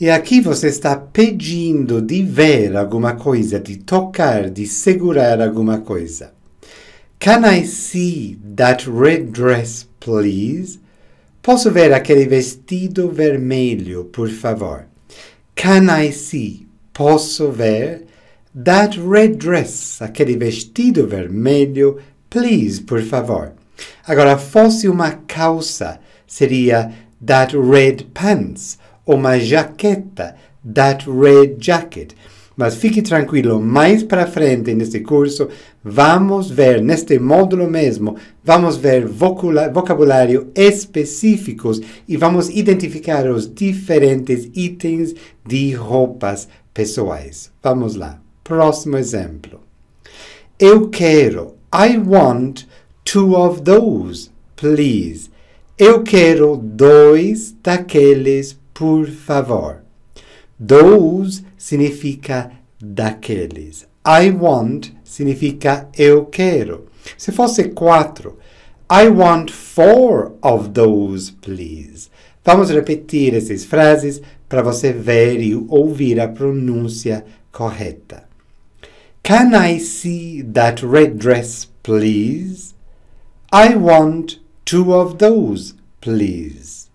E aqui você está pedindo de ver alguma coisa, de tocar, de segurar alguma coisa. Can I see that red dress, please? Posso ver aquele vestido vermelho, por favor? Can I see? Posso ver? That red dress, aquele vestido vermelho, please, por favor. Agora, fosse uma calça, seria that red pants uma jaqueta, that red jacket. Mas fique tranquilo, mais para frente neste curso vamos ver, neste módulo mesmo, vamos ver vocabulário específicos e vamos identificar os diferentes itens de roupas pessoais. Vamos lá. Próximo exemplo. Eu quero, I want two of those, please. Eu quero dois daqueles, por favor. Those significa daqueles. I want significa eu quero. Se fosse quatro, I want four of those, please. Vamos repetir essas frases para você ver e ouvir a pronúncia correta. Can I see that red dress, please? I want two of those, please.